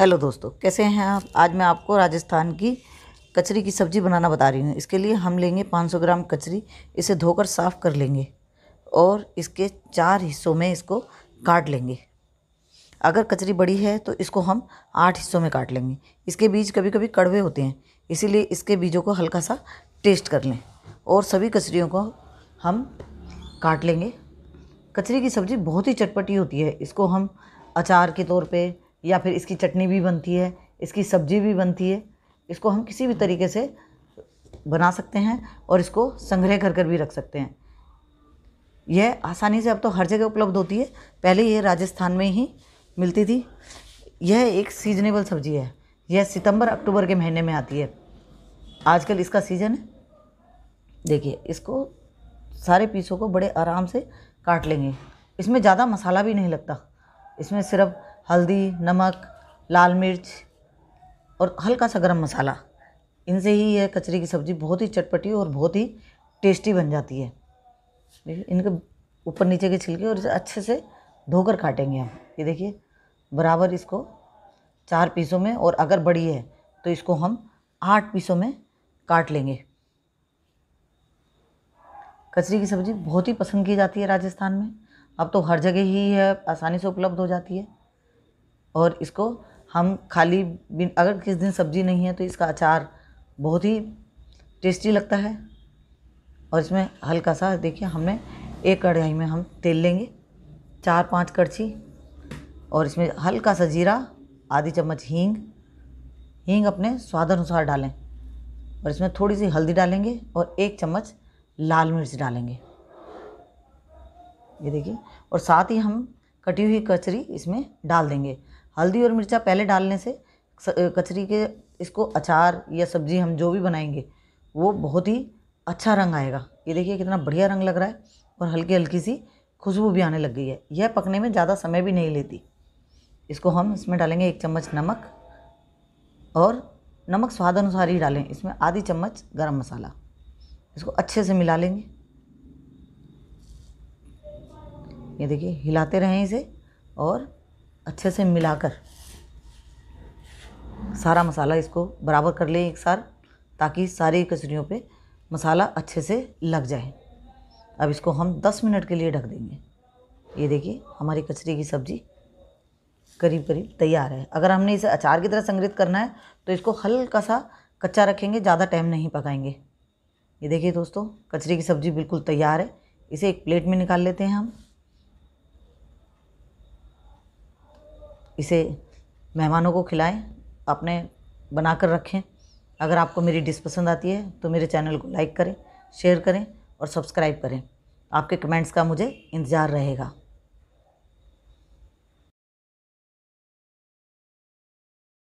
hello दोस्तों कैसे हैं आप आज मैं आपको राजस्थान की कचरी की सब्ज़ी बनाना बता रही हूँ इसके लिए हम लेंगे 500 ग्राम कचरी इसे धोकर साफ़ कर लेंगे और इसके चार हिस्सों में इसको काट लेंगे अगर कचरी बड़ी है तो इसको हम आठ हिस्सों में काट लेंगे इसके बीज कभी कभी कड़वे होते हैं इसीलिए इसके बीजों को हल्का सा टेस्ट कर लें और सभी कचरियों को हम काट लेंगे कचरी की सब्ज़ी बहुत ही चटपटी होती है इसको हम अचार के तौर पर या फिर इसकी चटनी भी बनती है इसकी सब्ज़ी भी बनती है इसको हम किसी भी तरीके से बना सकते हैं और इसको संग्रह कर कर भी रख सकते हैं यह आसानी से अब तो हर जगह उपलब्ध होती है पहले ये राजस्थान में ही मिलती थी यह एक सीजनेबल सब्जी है यह सितंबर अक्टूबर के महीने में आती है आजकल इसका सीज़न है देखिए इसको सारे पीसों को बड़े आराम से काट लेंगे इसमें ज़्यादा मसाला भी नहीं लगता इसमें सिर्फ हल्दी नमक लाल मिर्च और हल्का सा गरम मसाला इनसे ही यह कचरी की सब्ज़ी बहुत ही चटपटी और बहुत ही टेस्टी बन जाती है इनके ऊपर नीचे के छिलके और इसे अच्छे से धोकर काटेंगे हम ये देखिए बराबर इसको चार पीसों में और अगर बड़ी है तो इसको हम आठ पीसों में काट लेंगे कचरी की सब्ज़ी बहुत ही पसंद की जाती है राजस्थान में अब तो हर जगह ही है आसानी से उपलब्ध हो जाती है और इसको हम खाली बिन अगर किस दिन सब्जी नहीं है तो इसका अचार बहुत ही टेस्टी लगता है और इसमें हल्का सा देखिए हमने एक कढ़ाई में हम तेल लेंगे चार पांच कड़छी और इसमें हल्का सा जीरा आधी चम्मच हींग हींग अपने स्वाद अनुसार डालें और इसमें थोड़ी सी हल्दी डालेंगे और एक चम्मच लाल मिर्च डालेंगे ये देखिए और साथ ही हम कटी हुई कचरी इसमें डाल देंगे हल्दी और मिर्चा पहले डालने से कचरी के इसको अचार या सब्जी हम जो भी बनाएंगे वो बहुत ही अच्छा रंग आएगा ये देखिए कितना बढ़िया रंग लग रहा है और हल्की हल्की सी खुशबू भी आने लग गई है यह पकने में ज़्यादा समय भी नहीं लेती इसको हम इसमें डालेंगे एक चम्मच नमक और नमक स्वाद अनुसार ही डालें इसमें आधी चम्मच गरम मसाला इसको अच्छे से मिला लेंगे ये देखिए हिलाते रहें इसे और अच्छे से मिलाकर सारा मसाला इसको बराबर कर लें एक सार ताकि सारी कचरियों पे मसाला अच्छे से लग जाए अब इसको हम 10 मिनट के लिए ढक देंगे ये देखिए हमारी कचरी की सब्ज़ी करीब करीब तैयार है अगर हमने इसे अचार की तरह संग्रहित करना है तो इसको हल्का सा कच्चा रखेंगे ज़्यादा टाइम नहीं पकाएंगे ये देखिए दोस्तों कचरी की सब्ज़ी बिल्कुल तैयार है इसे एक प्लेट में निकाल लेते हैं हम इसे मेहमानों को खिलाएं अपने बना कर रखें अगर आपको मेरी डिश पसंद आती है तो मेरे चैनल को लाइक करें शेयर करें और सब्सक्राइब करें आपके कमेंट्स का मुझे इंतज़ार रहेगा